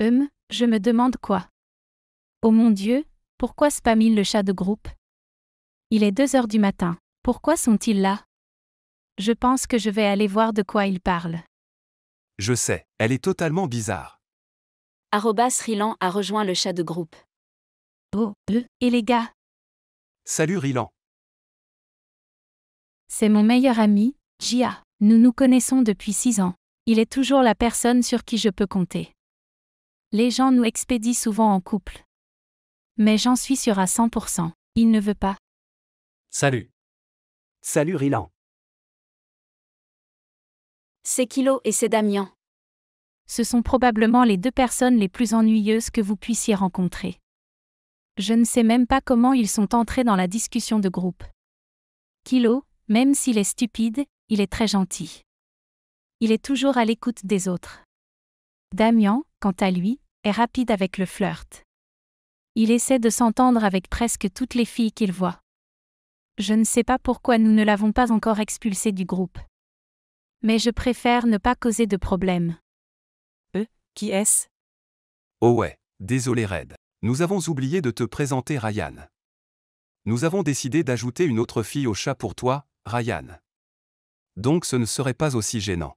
Hum, je me demande quoi. Oh mon Dieu, pourquoi spamille le chat de groupe Il est 2 heures du matin, pourquoi sont-ils là Je pense que je vais aller voir de quoi ils parlent. Je sais, elle est totalement bizarre. Arrobas Rilan a rejoint le chat de groupe. Oh, eux, et les gars Salut Rilan. C'est mon meilleur ami, Jia. Nous nous connaissons depuis 6 ans. Il est toujours la personne sur qui je peux compter. Les gens nous expédient souvent en couple. Mais j'en suis sûr à 100%. Il ne veut pas. Salut. Salut Rilan. C'est Kilo et c'est Damien. Ce sont probablement les deux personnes les plus ennuyeuses que vous puissiez rencontrer. Je ne sais même pas comment ils sont entrés dans la discussion de groupe. Kilo, même s'il est stupide, il est très gentil. Il est toujours à l'écoute des autres. Damian, quant à lui, est rapide avec le flirt. Il essaie de s'entendre avec presque toutes les filles qu'il voit. Je ne sais pas pourquoi nous ne l'avons pas encore expulsé du groupe. Mais je préfère ne pas causer de problème. Euh, qui est-ce Oh ouais, désolé Red. Nous avons oublié de te présenter Ryan. Nous avons décidé d'ajouter une autre fille au chat pour toi, Ryan. Donc ce ne serait pas aussi gênant.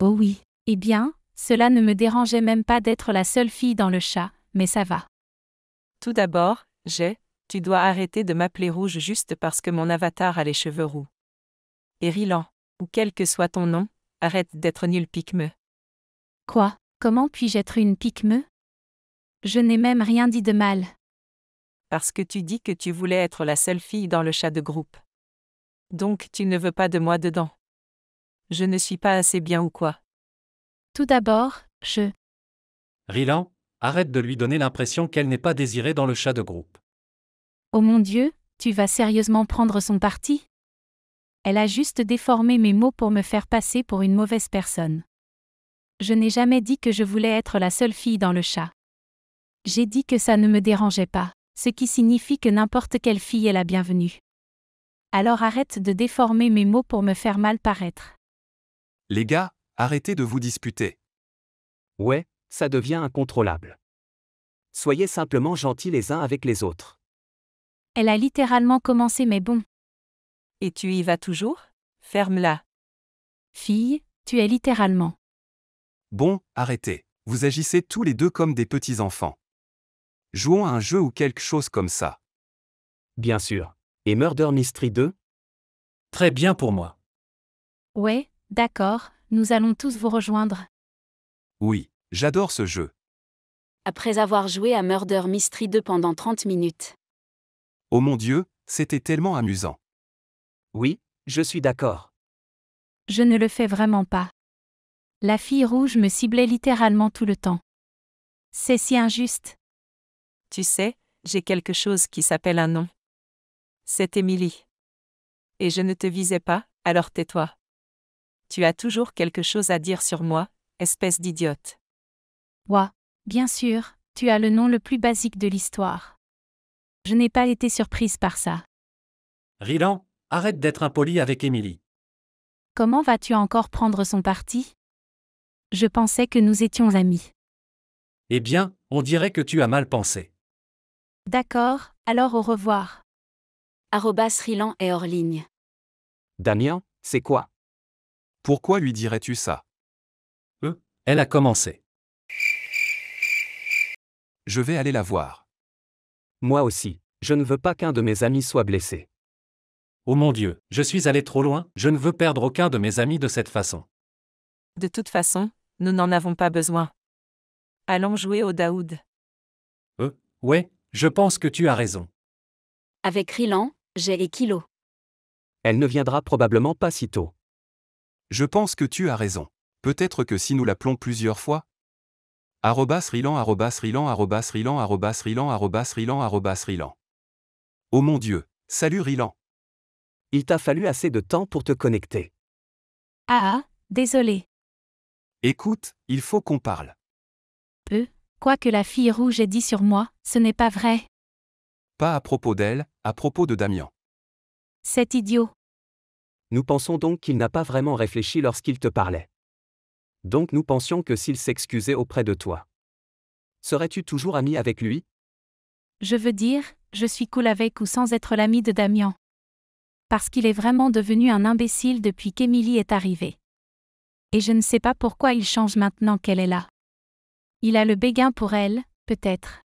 Oh oui, eh bien, cela ne me dérangeait même pas d'être la seule fille dans le chat, mais ça va. Tout d'abord, j'ai, tu dois arrêter de m'appeler rouge juste parce que mon avatar a les cheveux roux. Et Rilan, ou quel que soit ton nom, arrête d'être nul pique Quoi Comment puis-je être une pique Je n'ai même rien dit de mal. Parce que tu dis que tu voulais être la seule fille dans le chat de groupe. Donc tu ne veux pas de moi dedans. Je ne suis pas assez bien ou quoi tout d'abord, je. Rilan, arrête de lui donner l'impression qu'elle n'est pas désirée dans le chat de groupe. Oh mon Dieu, tu vas sérieusement prendre son parti Elle a juste déformé mes mots pour me faire passer pour une mauvaise personne. Je n'ai jamais dit que je voulais être la seule fille dans le chat. J'ai dit que ça ne me dérangeait pas, ce qui signifie que n'importe quelle fille est la bienvenue. Alors arrête de déformer mes mots pour me faire mal paraître. Les gars, Arrêtez de vous disputer. Ouais, ça devient incontrôlable. Soyez simplement gentils les uns avec les autres. Elle a littéralement commencé mais bon. Et tu y vas toujours Ferme-la. Fille, tu es littéralement. Bon, arrêtez. Vous agissez tous les deux comme des petits-enfants. Jouons à un jeu ou quelque chose comme ça. Bien sûr. Et Murder Mystery 2 Très bien pour moi. Ouais, d'accord, nous allons tous vous rejoindre. Oui, j'adore ce jeu. Après avoir joué à Murder Mystery 2 pendant 30 minutes. Oh mon Dieu, c'était tellement amusant. Oui, je suis d'accord. Je ne le fais vraiment pas. La fille rouge me ciblait littéralement tout le temps. C'est si injuste. Tu sais, j'ai quelque chose qui s'appelle un nom. C'est Émilie. Et je ne te visais pas, alors tais-toi. Tu as toujours quelque chose à dire sur moi, espèce d'idiote. Ouah, bien sûr, tu as le nom le plus basique de l'histoire. Je n'ai pas été surprise par ça. Rilan, arrête d'être impoli avec Émilie. Comment vas-tu encore prendre son parti Je pensais que nous étions amis. Eh bien, on dirait que tu as mal pensé. D'accord, alors au revoir. Arrobas Rilan est hors ligne. Damien, c'est quoi pourquoi lui dirais-tu ça Euh, elle a euh. commencé. Je vais aller la voir. Moi aussi, je ne veux pas qu'un de mes amis soit blessé. Oh mon Dieu, je suis allé trop loin, je ne veux perdre aucun de mes amis de cette façon. De toute façon, nous n'en avons pas besoin. Allons jouer au Daoud. Euh, ouais, je pense que tu as raison. Avec Rilan, j'ai les Elle ne viendra probablement pas si tôt. Je pense que tu as raison. Peut-être que si nous l'appelons plusieurs fois, arrobas arrobas arrobas Oh mon Dieu, salut Rilan. Il t'a fallu assez de temps pour te connecter. Ah, ah désolé. Écoute, il faut qu'on parle. Peu, quoi que la fille rouge ait dit sur moi, ce n'est pas vrai. Pas à propos d'elle, à propos de Damien. Cet idiot. Nous pensons donc qu'il n'a pas vraiment réfléchi lorsqu'il te parlait. Donc nous pensions que s'il s'excusait auprès de toi. Serais-tu toujours ami avec lui Je veux dire, je suis cool avec ou sans être l'ami de Damien. Parce qu'il est vraiment devenu un imbécile depuis qu'Émilie est arrivée. Et je ne sais pas pourquoi il change maintenant qu'elle est là. Il a le béguin pour elle, peut-être.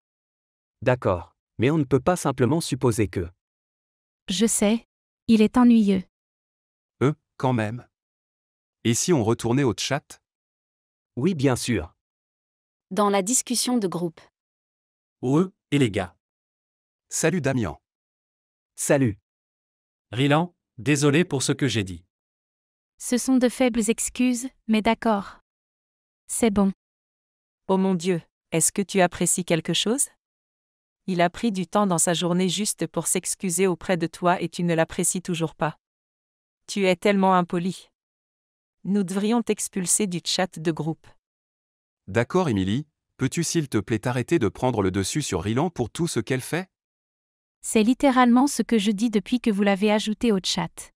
D'accord, mais on ne peut pas simplement supposer que. Je sais, il est ennuyeux quand même. Et si on retournait au chat Oui, bien sûr. Dans la discussion de groupe. Oui, et les gars. Salut Damien. Salut. Rilan, désolé pour ce que j'ai dit. Ce sont de faibles excuses, mais d'accord. C'est bon. Oh mon Dieu, est-ce que tu apprécies quelque chose Il a pris du temps dans sa journée juste pour s'excuser auprès de toi et tu ne l'apprécies toujours pas. Tu es tellement impoli. Nous devrions t'expulser du chat de groupe. D'accord, Émilie, peux-tu s'il te plaît t'arrêter de prendre le dessus sur Rilan pour tout ce qu'elle fait C'est littéralement ce que je dis depuis que vous l'avez ajoutée au chat.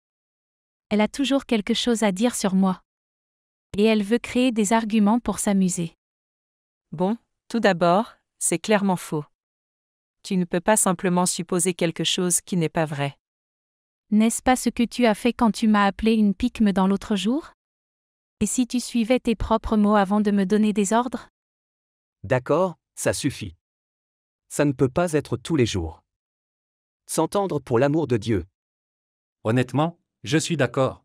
Elle a toujours quelque chose à dire sur moi. Et elle veut créer des arguments pour s'amuser. Bon, tout d'abord, c'est clairement faux. Tu ne peux pas simplement supposer quelque chose qui n'est pas vrai. N'est-ce pas ce que tu as fait quand tu m'as appelé une pique-me dans l'autre jour Et si tu suivais tes propres mots avant de me donner des ordres D'accord, ça suffit. Ça ne peut pas être tous les jours. S'entendre pour l'amour de Dieu. Honnêtement, je suis d'accord.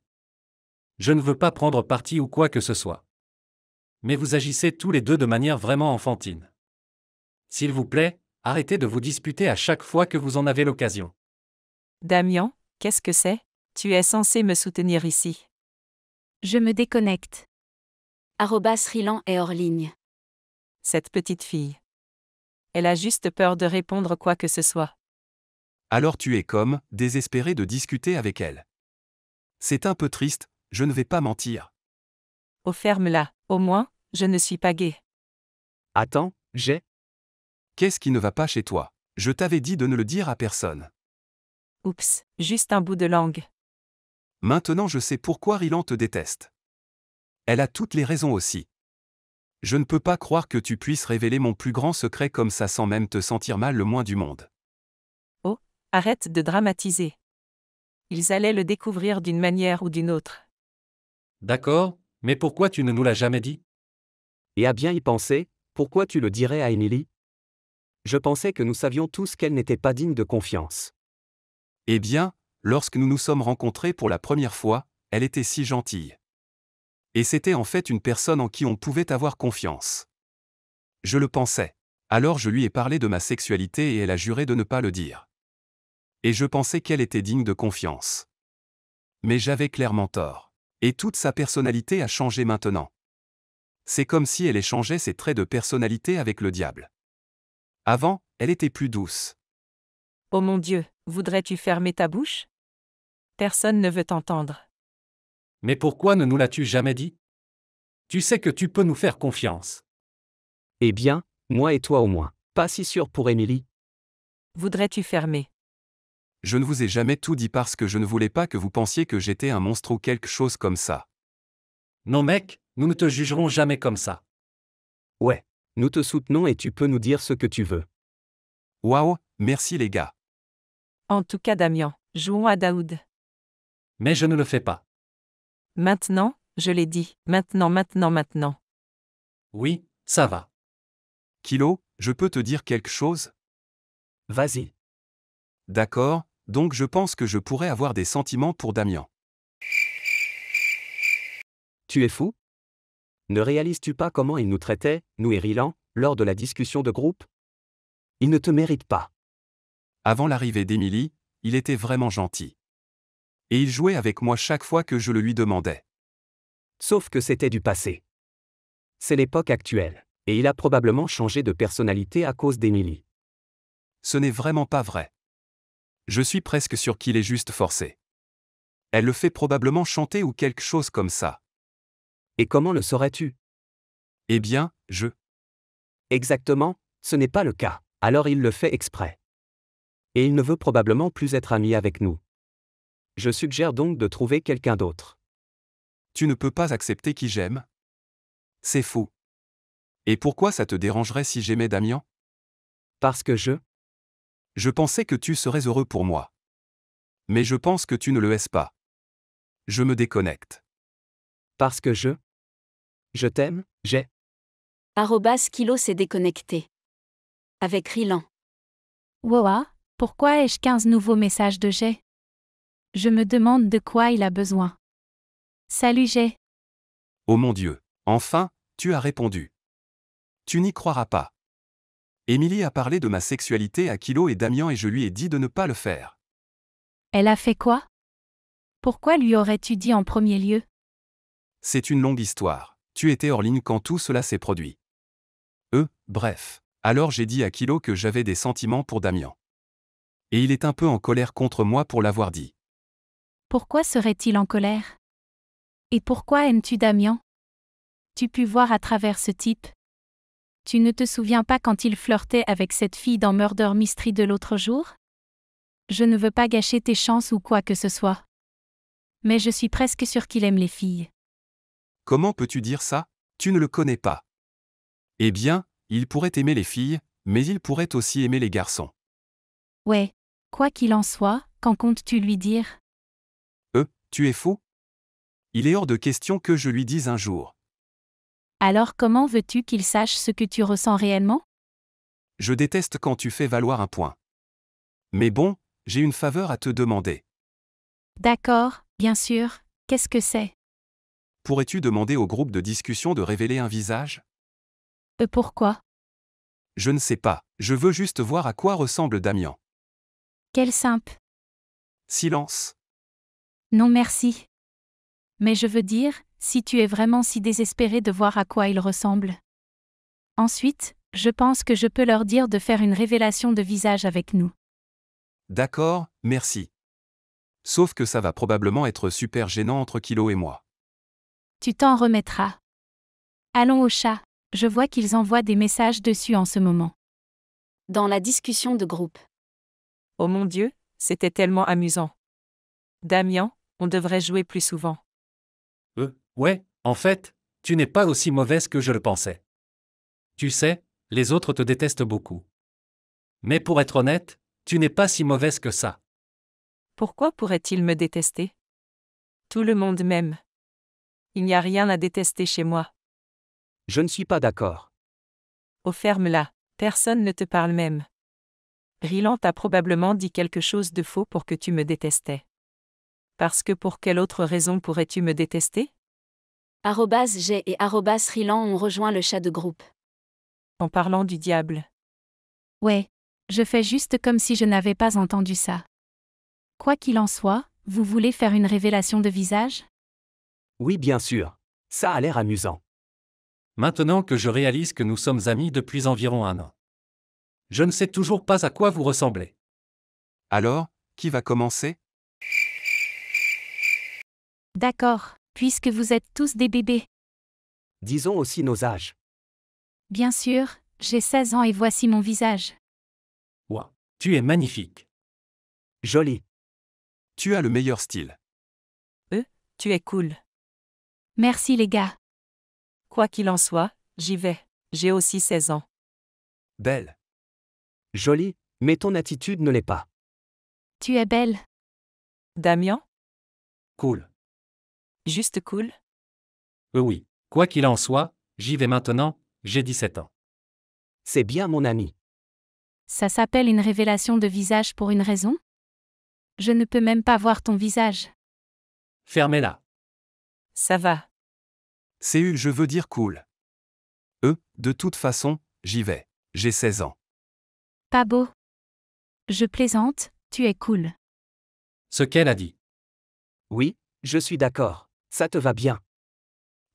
Je ne veux pas prendre parti ou quoi que ce soit. Mais vous agissez tous les deux de manière vraiment enfantine. S'il vous plaît, arrêtez de vous disputer à chaque fois que vous en avez l'occasion. Damien, Qu'est-ce que c'est Tu es censé me soutenir ici. Je me déconnecte. Arrobas est hors ligne. Cette petite fille. Elle a juste peur de répondre quoi que ce soit. Alors tu es comme, désespéré de discuter avec elle. C'est un peu triste, je ne vais pas mentir. Au oh, ferme là. au moins, je ne suis pas gay. Attends, j'ai. Qu'est-ce qui ne va pas chez toi Je t'avais dit de ne le dire à personne. Oups, juste un bout de langue. Maintenant je sais pourquoi Rylan te déteste. Elle a toutes les raisons aussi. Je ne peux pas croire que tu puisses révéler mon plus grand secret comme ça sans même te sentir mal le moins du monde. Oh, arrête de dramatiser. Ils allaient le découvrir d'une manière ou d'une autre. D'accord, mais pourquoi tu ne nous l'as jamais dit Et à bien y penser, pourquoi tu le dirais à Emily Je pensais que nous savions tous qu'elle n'était pas digne de confiance. Eh bien, lorsque nous nous sommes rencontrés pour la première fois, elle était si gentille. Et c'était en fait une personne en qui on pouvait avoir confiance. Je le pensais. Alors je lui ai parlé de ma sexualité et elle a juré de ne pas le dire. Et je pensais qu'elle était digne de confiance. Mais j'avais clairement tort. Et toute sa personnalité a changé maintenant. C'est comme si elle échangeait ses traits de personnalité avec le diable. Avant, elle était plus douce. Oh mon Dieu. Voudrais-tu fermer ta bouche Personne ne veut t'entendre. Mais pourquoi ne nous l'as-tu jamais dit Tu sais que tu peux nous faire confiance. Eh bien, moi et toi au moins. Pas si sûr pour Émilie. Voudrais-tu fermer Je ne vous ai jamais tout dit parce que je ne voulais pas que vous pensiez que j'étais un monstre ou quelque chose comme ça. Non mec, nous ne te jugerons jamais comme ça. Ouais, nous te soutenons et tu peux nous dire ce que tu veux. Waouh, merci les gars. En tout cas, Damien, jouons à Daoud. Mais je ne le fais pas. Maintenant, je l'ai dit. Maintenant, maintenant, maintenant. Oui, ça va. Kilo, je peux te dire quelque chose Vas-y. D'accord, donc je pense que je pourrais avoir des sentiments pour Damien. Tu es fou Ne réalises-tu pas comment il nous traitait, nous et Rilan, lors de la discussion de groupe Il ne te mérite pas. Avant l'arrivée d'Émilie, il était vraiment gentil. Et il jouait avec moi chaque fois que je le lui demandais. Sauf que c'était du passé. C'est l'époque actuelle, et il a probablement changé de personnalité à cause d'Émilie. Ce n'est vraiment pas vrai. Je suis presque sûr qu'il est juste forcé. Elle le fait probablement chanter ou quelque chose comme ça. Et comment le saurais-tu Eh bien, je. Exactement, ce n'est pas le cas, alors il le fait exprès et il ne veut probablement plus être ami avec nous. Je suggère donc de trouver quelqu'un d'autre. Tu ne peux pas accepter qui j'aime C'est fou. Et pourquoi ça te dérangerait si j'aimais Damien Parce que je... Je pensais que tu serais heureux pour moi. Mais je pense que tu ne le es pas. Je me déconnecte. Parce que je... Je t'aime, j'ai... Arrobas Kilo s'est déconnecté. Avec Rilan. Wawa, pourquoi ai-je 15 nouveaux messages de J Je me demande de quoi il a besoin. Salut J. Oh mon Dieu, enfin, tu as répondu. Tu n'y croiras pas. Émilie a parlé de ma sexualité à Kilo et Damien et je lui ai dit de ne pas le faire. Elle a fait quoi Pourquoi lui aurais-tu dit en premier lieu C'est une longue histoire. Tu étais hors ligne quand tout cela s'est produit. Euh, bref. Alors j'ai dit à Kilo que j'avais des sentiments pour Damien et il est un peu en colère contre moi pour l'avoir dit. Pourquoi serait-il en colère Et pourquoi aimes-tu Damien Tu pus voir à travers ce type. Tu ne te souviens pas quand il flirtait avec cette fille dans Murder Mystery de l'autre jour Je ne veux pas gâcher tes chances ou quoi que ce soit. Mais je suis presque sûre qu'il aime les filles. Comment peux-tu dire ça Tu ne le connais pas. Eh bien, il pourrait aimer les filles, mais il pourrait aussi aimer les garçons. Ouais, Quoi qu'il en soit, qu'en comptes-tu lui dire Euh, tu es fou Il est hors de question que je lui dise un jour. Alors comment veux-tu qu'il sache ce que tu ressens réellement Je déteste quand tu fais valoir un point. Mais bon, j'ai une faveur à te demander. D'accord, bien sûr, qu'est-ce que c'est Pourrais-tu demander au groupe de discussion de révéler un visage Euh pourquoi Je ne sais pas, je veux juste voir à quoi ressemble Damien. Quel simple. Silence. Non merci. Mais je veux dire, si tu es vraiment si désespéré de voir à quoi ils ressemblent. Ensuite, je pense que je peux leur dire de faire une révélation de visage avec nous. D'accord, merci. Sauf que ça va probablement être super gênant entre Kilo et moi. Tu t'en remettras. Allons au chat, je vois qu'ils envoient des messages dessus en ce moment. Dans la discussion de groupe. Oh mon Dieu, c'était tellement amusant. Damien, on devrait jouer plus souvent. Euh, ouais, en fait, tu n'es pas aussi mauvaise que je le pensais. Tu sais, les autres te détestent beaucoup. Mais pour être honnête, tu n'es pas si mauvaise que ça. Pourquoi pourrait-il me détester Tout le monde m'aime. Il n'y a rien à détester chez moi. Je ne suis pas d'accord. Au oh, ferme là, personne ne te parle même. Rilan t'a probablement dit quelque chose de faux pour que tu me détestais. Parce que pour quelle autre raison pourrais-tu me détester Arrobas et Arrobas ont rejoint le chat de groupe. En parlant du diable. Ouais, je fais juste comme si je n'avais pas entendu ça. Quoi qu'il en soit, vous voulez faire une révélation de visage Oui, bien sûr. Ça a l'air amusant. Maintenant que je réalise que nous sommes amis depuis environ un an. Je ne sais toujours pas à quoi vous ressemblez. Alors, qui va commencer D'accord, puisque vous êtes tous des bébés. Disons aussi nos âges. Bien sûr, j'ai 16 ans et voici mon visage. Ouah, tu es magnifique. Joli. Tu as le meilleur style. Euh, tu es cool. Merci les gars. Quoi qu'il en soit, j'y vais. J'ai aussi 16 ans. Belle. Jolie, mais ton attitude ne l'est pas. Tu es belle. Damien Cool. Juste cool euh, Oui. Quoi qu'il en soit, j'y vais maintenant, j'ai 17 ans. C'est bien mon ami. Ça s'appelle une révélation de visage pour une raison Je ne peux même pas voir ton visage. Fermez-la. Ça va. C'est eu je veux dire cool. Euh, de toute façon, j'y vais. J'ai 16 ans. Pas beau. Je plaisante, tu es cool. Ce qu'elle a dit. Oui, je suis d'accord. Ça te va bien.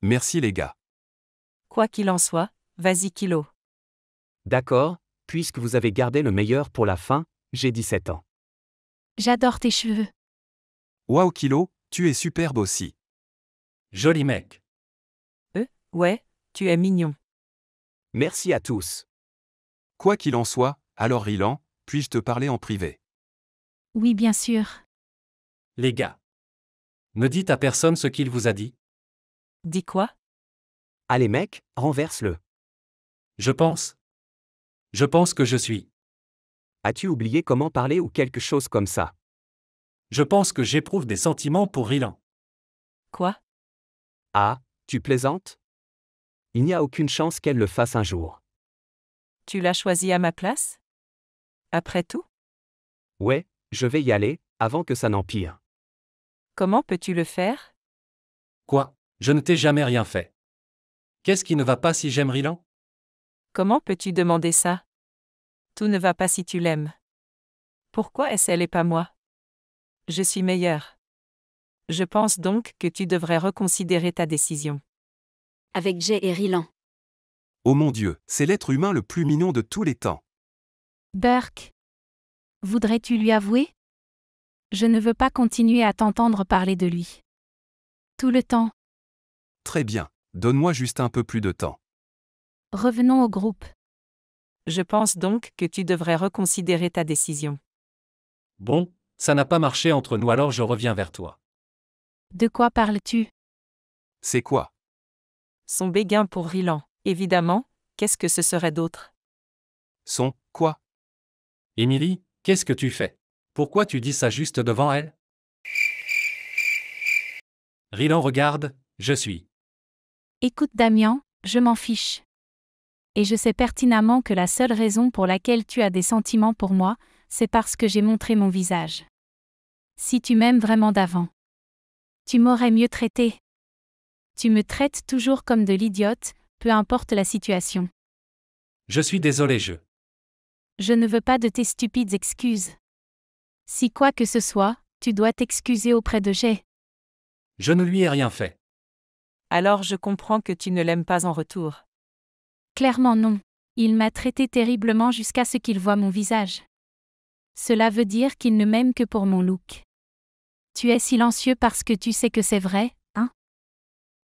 Merci les gars. Quoi qu'il en soit, vas-y Kilo. D'accord, puisque vous avez gardé le meilleur pour la fin, j'ai 17 ans. J'adore tes cheveux. Waouh Kilo, tu es superbe aussi. Joli mec. Euh, ouais, tu es mignon. Merci à tous. Quoi qu'il en soit, alors Rylan, puis-je te parler en privé Oui, bien sûr. Les gars. Ne dites à personne ce qu'il vous a dit. Dis quoi Allez mec, renverse-le. Je pense. Je pense que je suis. As-tu oublié comment parler ou quelque chose comme ça Je pense que j'éprouve des sentiments pour Rylan. Quoi Ah, tu plaisantes Il n'y a aucune chance qu'elle le fasse un jour. Tu l'as choisi à ma place après tout Ouais, je vais y aller, avant que ça n'empire. Comment peux-tu le faire Quoi Je ne t'ai jamais rien fait. Qu'est-ce qui ne va pas si j'aime Rylan Comment peux-tu demander ça Tout ne va pas si tu l'aimes. Pourquoi est-ce elle et pas moi Je suis meilleure. Je pense donc que tu devrais reconsidérer ta décision. Avec Jay et Rylan. Oh mon Dieu, c'est l'être humain le plus mignon de tous les temps. Burke. Voudrais-tu lui avouer Je ne veux pas continuer à t'entendre parler de lui. Tout le temps. Très bien, donne-moi juste un peu plus de temps. Revenons au groupe. Je pense donc que tu devrais reconsidérer ta décision. Bon, ça n'a pas marché entre nous alors je reviens vers toi. De quoi parles-tu C'est quoi Son béguin pour Rylan. Évidemment, qu'est-ce que ce serait d'autre Son, quoi Émilie, qu'est-ce que tu fais Pourquoi tu dis ça juste devant elle Rilan regarde, je suis. Écoute Damien, je m'en fiche. Et je sais pertinemment que la seule raison pour laquelle tu as des sentiments pour moi, c'est parce que j'ai montré mon visage. Si tu m'aimes vraiment d'avant, tu m'aurais mieux traité. Tu me traites toujours comme de l'idiote, peu importe la situation. Je suis désolé, je. Je ne veux pas de tes stupides excuses. Si quoi que ce soit, tu dois t'excuser auprès de Jay. Je ne lui ai rien fait. Alors je comprends que tu ne l'aimes pas en retour. Clairement non. Il m'a traité terriblement jusqu'à ce qu'il voie mon visage. Cela veut dire qu'il ne m'aime que pour mon look. Tu es silencieux parce que tu sais que c'est vrai, hein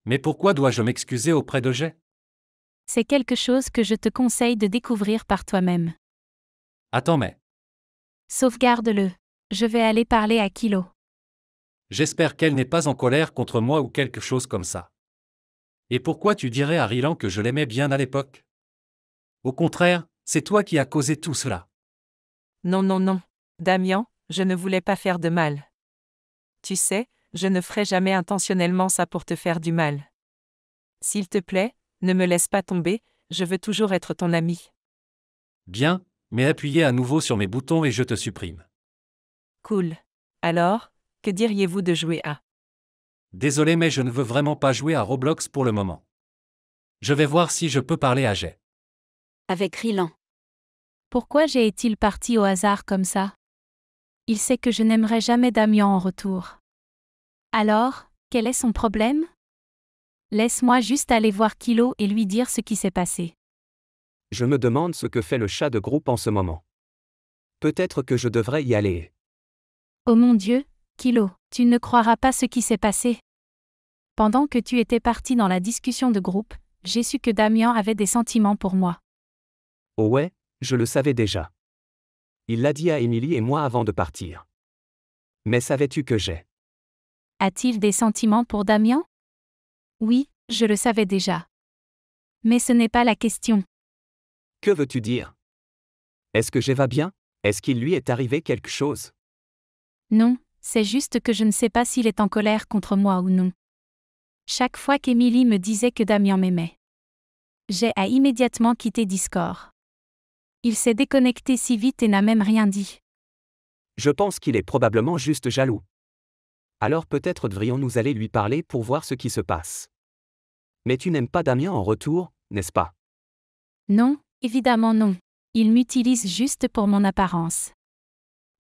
Mais pourquoi dois-je m'excuser auprès de Jay C'est quelque chose que je te conseille de découvrir par toi-même. Attends mais. Sauvegarde-le. Je vais aller parler à Kilo. J'espère qu'elle n'est pas en colère contre moi ou quelque chose comme ça. Et pourquoi tu dirais à Rilan que je l'aimais bien à l'époque Au contraire, c'est toi qui as causé tout cela. Non, non, non. Damien, je ne voulais pas faire de mal. Tu sais, je ne ferai jamais intentionnellement ça pour te faire du mal. S'il te plaît, ne me laisse pas tomber, je veux toujours être ton ami. Bien, mais appuyez à nouveau sur mes boutons et je te supprime. Cool. Alors, que diriez-vous de jouer à Désolé mais je ne veux vraiment pas jouer à Roblox pour le moment. Je vais voir si je peux parler à Jay. Avec Rylan. Pourquoi Jay est-il parti au hasard comme ça Il sait que je n'aimerais jamais Damien en retour. Alors, quel est son problème Laisse-moi juste aller voir Kilo et lui dire ce qui s'est passé. Je me demande ce que fait le chat de groupe en ce moment. Peut-être que je devrais y aller. Oh mon Dieu, Kilo, tu ne croiras pas ce qui s'est passé. Pendant que tu étais parti dans la discussion de groupe, j'ai su que Damien avait des sentiments pour moi. Oh ouais, je le savais déjà. Il l'a dit à Émilie et moi avant de partir. Mais savais-tu que j'ai A-t-il des sentiments pour Damien Oui, je le savais déjà. Mais ce n'est pas la question. Que veux-tu dire Est-ce que va bien Est-ce qu'il lui est arrivé quelque chose Non, c'est juste que je ne sais pas s'il est en colère contre moi ou non. Chaque fois qu'Émilie me disait que Damien m'aimait, j'ai à immédiatement quitter Discord. Il s'est déconnecté si vite et n'a même rien dit. Je pense qu'il est probablement juste jaloux. Alors peut-être devrions-nous aller lui parler pour voir ce qui se passe. Mais tu n'aimes pas Damien en retour, n'est-ce pas Non, Évidemment non. Il m'utilise juste pour mon apparence.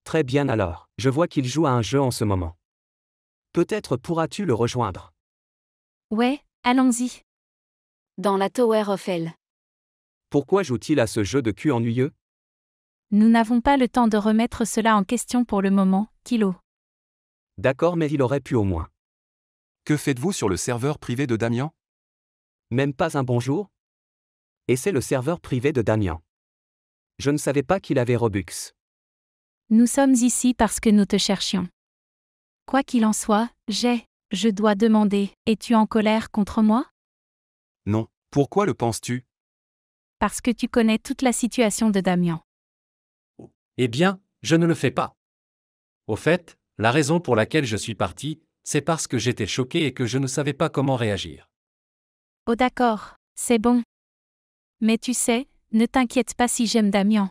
Très bien alors, je vois qu'il joue à un jeu en ce moment. Peut-être pourras-tu le rejoindre. Ouais, allons-y. Dans la Tower of Hell. Pourquoi joue-t-il à ce jeu de cul ennuyeux Nous n'avons pas le temps de remettre cela en question pour le moment, Kilo. D'accord, mais il aurait pu au moins. Que faites-vous sur le serveur privé de Damien Même pas un bonjour et c'est le serveur privé de Damien. Je ne savais pas qu'il avait Robux. Nous sommes ici parce que nous te cherchions. Quoi qu'il en soit, j'ai, je dois demander, es-tu en colère contre moi Non, pourquoi le penses-tu Parce que tu connais toute la situation de Damien. Eh bien, je ne le fais pas. Au fait, la raison pour laquelle je suis parti, c'est parce que j'étais choqué et que je ne savais pas comment réagir. Oh d'accord, c'est bon, mais tu sais, ne t'inquiète pas si j'aime Damien.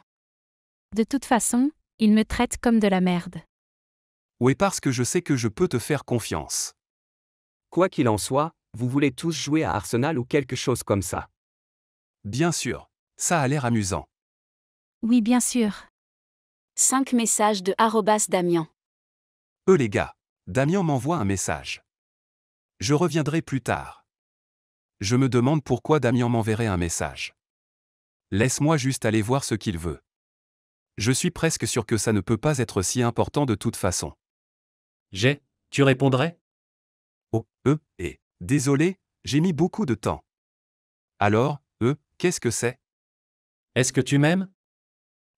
De toute façon, il me traite comme de la merde. Oui parce que je sais que je peux te faire confiance. Quoi qu'il en soit, vous voulez tous jouer à Arsenal ou quelque chose comme ça. Bien sûr, ça a l'air amusant. Oui bien sûr. 5 messages de arrobas Damien. Euh les gars, Damien m'envoie un message. Je reviendrai plus tard. Je me demande pourquoi Damien m'enverrait un message. Laisse-moi juste aller voir ce qu'il veut. Je suis presque sûr que ça ne peut pas être si important de toute façon. J'ai, tu répondrais Oh, euh, et, désolé, j'ai mis beaucoup de temps. Alors, euh, qu'est-ce que c'est Est-ce que tu m'aimes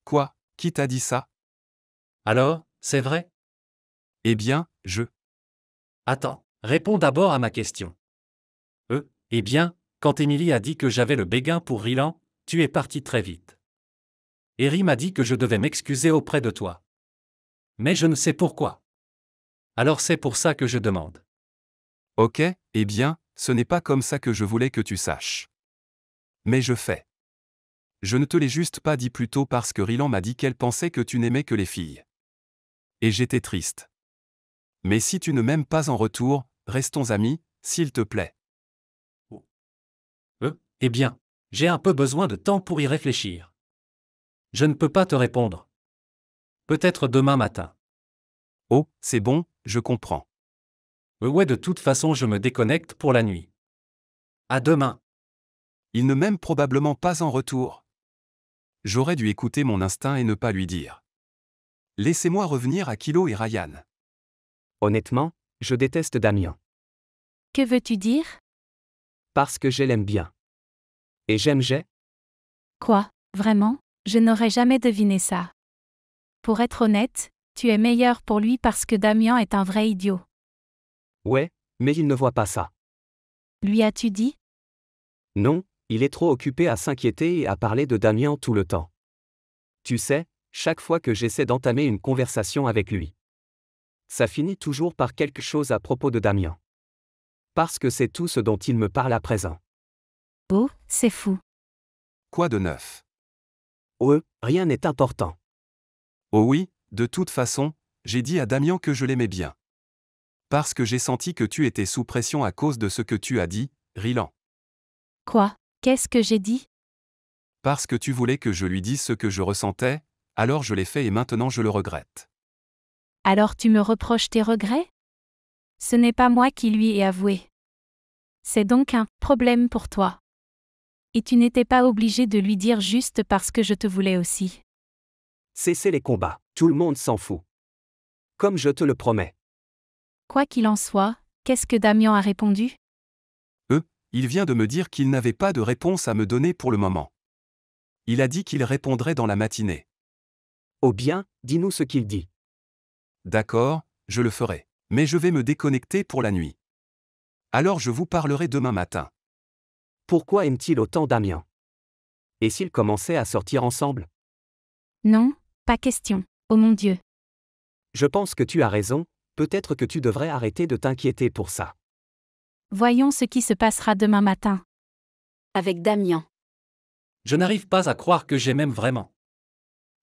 Quoi Qui t'a dit ça Alors, c'est vrai Eh bien, je. Attends, réponds d'abord à ma question. Euh, eh bien, quand Émilie a dit que j'avais le béguin pour Rilan, tu es parti très vite. Eri m'a dit que je devais m'excuser auprès de toi. Mais je ne sais pourquoi. Alors c'est pour ça que je demande. Ok, eh bien, ce n'est pas comme ça que je voulais que tu saches. Mais je fais. Je ne te l'ai juste pas dit plus tôt parce que Rylan m'a dit qu'elle pensait que tu n'aimais que les filles. Et j'étais triste. Mais si tu ne m'aimes pas en retour, restons amis, s'il te plaît. Euh, eh bien. J'ai un peu besoin de temps pour y réfléchir. Je ne peux pas te répondre. Peut-être demain matin. Oh, c'est bon, je comprends. Euh, ouais, de toute façon, je me déconnecte pour la nuit. À demain. Il ne m'aime probablement pas en retour. J'aurais dû écouter mon instinct et ne pas lui dire. Laissez-moi revenir à Kilo et Ryan. Honnêtement, je déteste Damien. Que veux-tu dire Parce que je l'aime bien. Et j'aime j'ai Quoi Vraiment Je n'aurais jamais deviné ça. Pour être honnête, tu es meilleur pour lui parce que Damien est un vrai idiot. Ouais, mais il ne voit pas ça. Lui as-tu dit Non, il est trop occupé à s'inquiéter et à parler de Damien tout le temps. Tu sais, chaque fois que j'essaie d'entamer une conversation avec lui, ça finit toujours par quelque chose à propos de Damien. Parce que c'est tout ce dont il me parle à présent. Oh, c'est fou. Quoi de neuf Oh, rien n'est important. Oh oui, de toute façon, j'ai dit à Damien que je l'aimais bien. Parce que j'ai senti que tu étais sous pression à cause de ce que tu as dit, Rilan. Quoi Qu'est-ce que j'ai dit Parce que tu voulais que je lui dise ce que je ressentais, alors je l'ai fait et maintenant je le regrette. Alors tu me reproches tes regrets Ce n'est pas moi qui lui ai avoué. C'est donc un problème pour toi. Et tu n'étais pas obligé de lui dire juste parce que je te voulais aussi. Cessez les combats, tout le monde s'en fout. Comme je te le promets. Quoi qu'il en soit, qu'est-ce que Damien a répondu Euh, il vient de me dire qu'il n'avait pas de réponse à me donner pour le moment. Il a dit qu'il répondrait dans la matinée. Oh bien, dis-nous ce qu'il dit. D'accord, je le ferai. Mais je vais me déconnecter pour la nuit. Alors je vous parlerai demain matin. Pourquoi aime-t-il autant Damien Et s'ils commençaient à sortir ensemble Non, pas question. Oh mon Dieu. Je pense que tu as raison, peut-être que tu devrais arrêter de t'inquiéter pour ça. Voyons ce qui se passera demain matin. Avec Damien. Je n'arrive pas à croire que jaime même vraiment.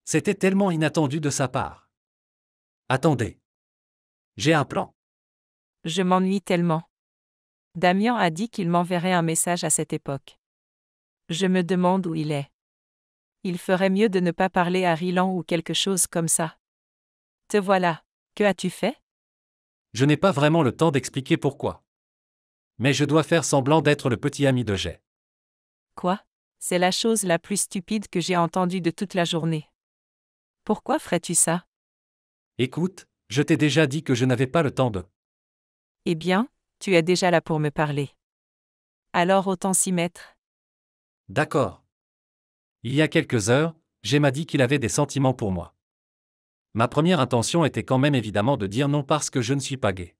C'était tellement inattendu de sa part. Attendez. J'ai un plan. Je m'ennuie tellement. Damien a dit qu'il m'enverrait un message à cette époque. Je me demande où il est. Il ferait mieux de ne pas parler à Rylan ou quelque chose comme ça. Te voilà. Que as-tu fait Je n'ai pas vraiment le temps d'expliquer pourquoi. Mais je dois faire semblant d'être le petit ami de Jay. Quoi C'est la chose la plus stupide que j'ai entendue de toute la journée. Pourquoi ferais-tu ça Écoute, je t'ai déjà dit que je n'avais pas le temps de. Eh bien, tu es déjà là pour me parler. Alors autant s'y mettre. D'accord. Il y a quelques heures, j'ai m'a dit qu'il avait des sentiments pour moi. Ma première intention était quand même évidemment de dire non parce que je ne suis pas gay.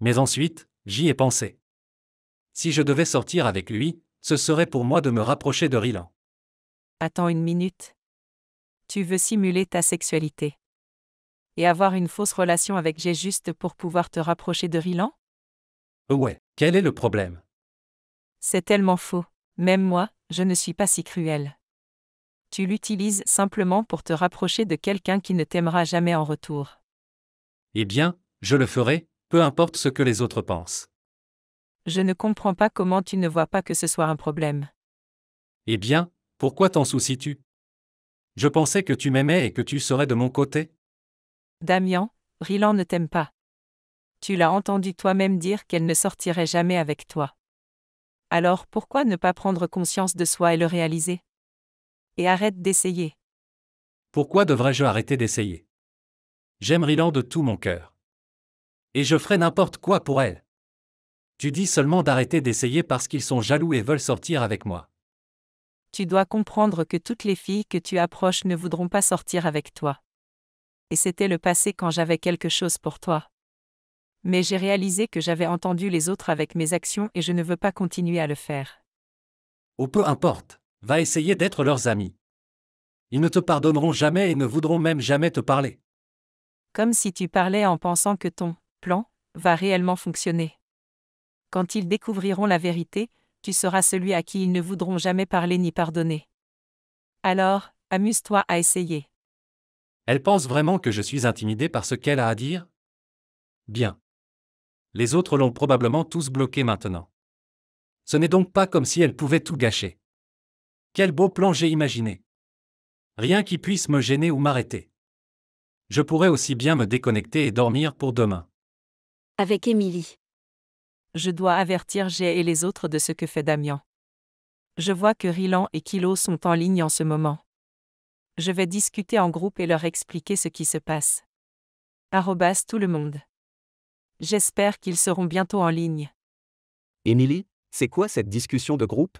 Mais ensuite, j'y ai pensé. Si je devais sortir avec lui, ce serait pour moi de me rapprocher de Rylan. Attends une minute. Tu veux simuler ta sexualité et avoir une fausse relation avec J'ai juste pour pouvoir te rapprocher de Rylan euh, ouais, quel est le problème C'est tellement faux. Même moi, je ne suis pas si cruel. Tu l'utilises simplement pour te rapprocher de quelqu'un qui ne t'aimera jamais en retour. Eh bien, je le ferai, peu importe ce que les autres pensent. Je ne comprends pas comment tu ne vois pas que ce soit un problème. Eh bien, pourquoi t'en soucies-tu Je pensais que tu m'aimais et que tu serais de mon côté. Damien, Rylan ne t'aime pas tu l'as entendu toi-même dire qu'elle ne sortirait jamais avec toi. Alors pourquoi ne pas prendre conscience de soi et le réaliser Et arrête d'essayer. Pourquoi devrais-je arrêter d'essayer J'aime Rylan de tout mon cœur. Et je ferai n'importe quoi pour elle. Tu dis seulement d'arrêter d'essayer parce qu'ils sont jaloux et veulent sortir avec moi. Tu dois comprendre que toutes les filles que tu approches ne voudront pas sortir avec toi. Et c'était le passé quand j'avais quelque chose pour toi mais j'ai réalisé que j'avais entendu les autres avec mes actions et je ne veux pas continuer à le faire. Oh peu importe, va essayer d'être leurs amis. Ils ne te pardonneront jamais et ne voudront même jamais te parler. Comme si tu parlais en pensant que ton plan va réellement fonctionner. Quand ils découvriront la vérité, tu seras celui à qui ils ne voudront jamais parler ni pardonner. Alors, amuse-toi à essayer. Elle pense vraiment que je suis intimidé par ce qu'elle a à dire Bien les autres l'ont probablement tous bloqué maintenant. Ce n'est donc pas comme si elle pouvait tout gâcher. Quel beau plan j'ai imaginé. Rien qui puisse me gêner ou m'arrêter. Je pourrais aussi bien me déconnecter et dormir pour demain. Avec Émilie. Je dois avertir Jay et les autres de ce que fait Damien. Je vois que Rylan et Kilo sont en ligne en ce moment. Je vais discuter en groupe et leur expliquer ce qui se passe. Arrobas tout le monde. J'espère qu'ils seront bientôt en ligne. Émilie, c'est quoi cette discussion de groupe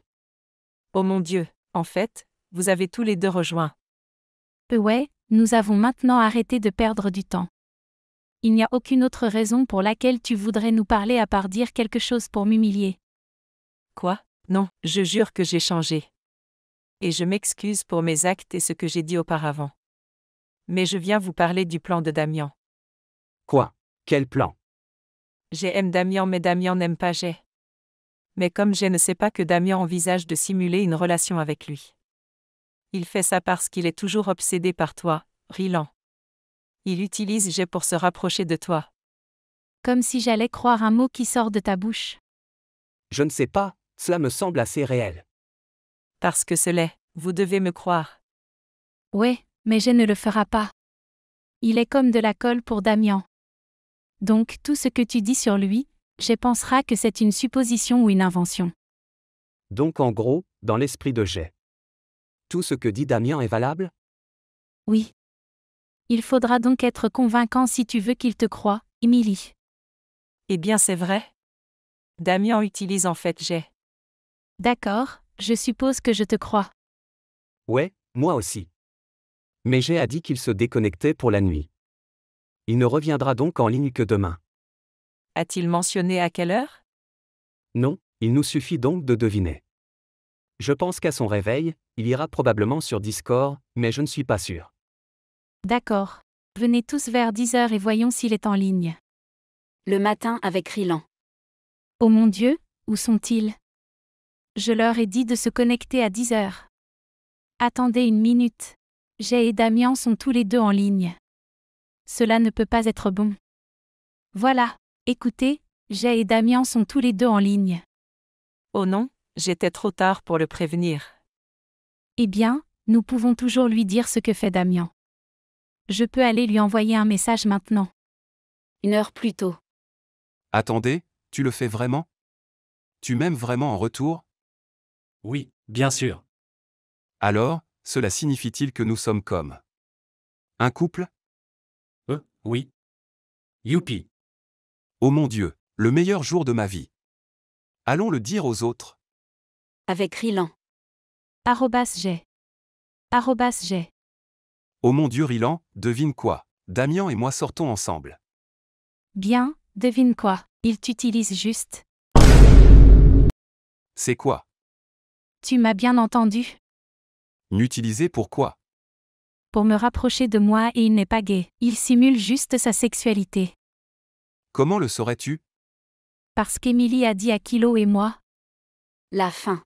Oh mon Dieu, en fait, vous avez tous les deux rejoint. Euh, ouais, nous avons maintenant arrêté de perdre du temps. Il n'y a aucune autre raison pour laquelle tu voudrais nous parler à part dire quelque chose pour m'humilier. Quoi Non, je jure que j'ai changé. Et je m'excuse pour mes actes et ce que j'ai dit auparavant. Mais je viens vous parler du plan de Damien. Quoi Quel plan J'aime Damien mais Damien n'aime pas J'ai. Mais comme je ne sait pas que Damien envisage de simuler une relation avec lui. Il fait ça parce qu'il est toujours obsédé par toi, rilant Il utilise J'ai pour se rapprocher de toi. Comme si j'allais croire un mot qui sort de ta bouche. Je ne sais pas, cela me semble assez réel. Parce que cela, vous devez me croire. Ouais, mais je ne le fera pas. Il est comme de la colle pour Damien. Donc tout ce que tu dis sur lui, je pensera que c'est une supposition ou une invention. Donc en gros, dans l'esprit de J'ai, Tout ce que dit Damien est valable Oui. Il faudra donc être convaincant si tu veux qu'il te croie, Emily. Eh bien c'est vrai. Damien utilise en fait J'ai. D'accord, je suppose que je te crois. Ouais, moi aussi. Mais J'ai a dit qu'il se déconnectait pour la nuit. Il ne reviendra donc en ligne que demain. A-t-il mentionné à quelle heure Non, il nous suffit donc de deviner. Je pense qu'à son réveil, il ira probablement sur Discord, mais je ne suis pas sûr. D'accord. Venez tous vers 10h et voyons s'il est en ligne. Le matin avec Rylan. Oh mon Dieu, où sont-ils Je leur ai dit de se connecter à 10h. Attendez une minute. J'ai et Damien sont tous les deux en ligne. Cela ne peut pas être bon. Voilà, écoutez, Jay et Damien sont tous les deux en ligne. Oh non, j'étais trop tard pour le prévenir. Eh bien, nous pouvons toujours lui dire ce que fait Damien. Je peux aller lui envoyer un message maintenant. Une heure plus tôt. Attendez, tu le fais vraiment Tu m'aimes vraiment en retour Oui, bien sûr. Alors, cela signifie-t-il que nous sommes comme un couple oui. Youpi. Oh mon Dieu, le meilleur jour de ma vie. Allons le dire aux autres. Avec Rilan. Arrobas j'ai. Arrobas Oh mon Dieu Rilan, devine quoi Damien et moi sortons ensemble. Bien, devine quoi Il t'utilise juste. C'est quoi Tu m'as bien entendu N'utiliser pourquoi pour me rapprocher de moi et il n'est pas gay. Il simule juste sa sexualité. Comment le saurais-tu Parce qu'Émilie a dit à Kilo et moi. La fin.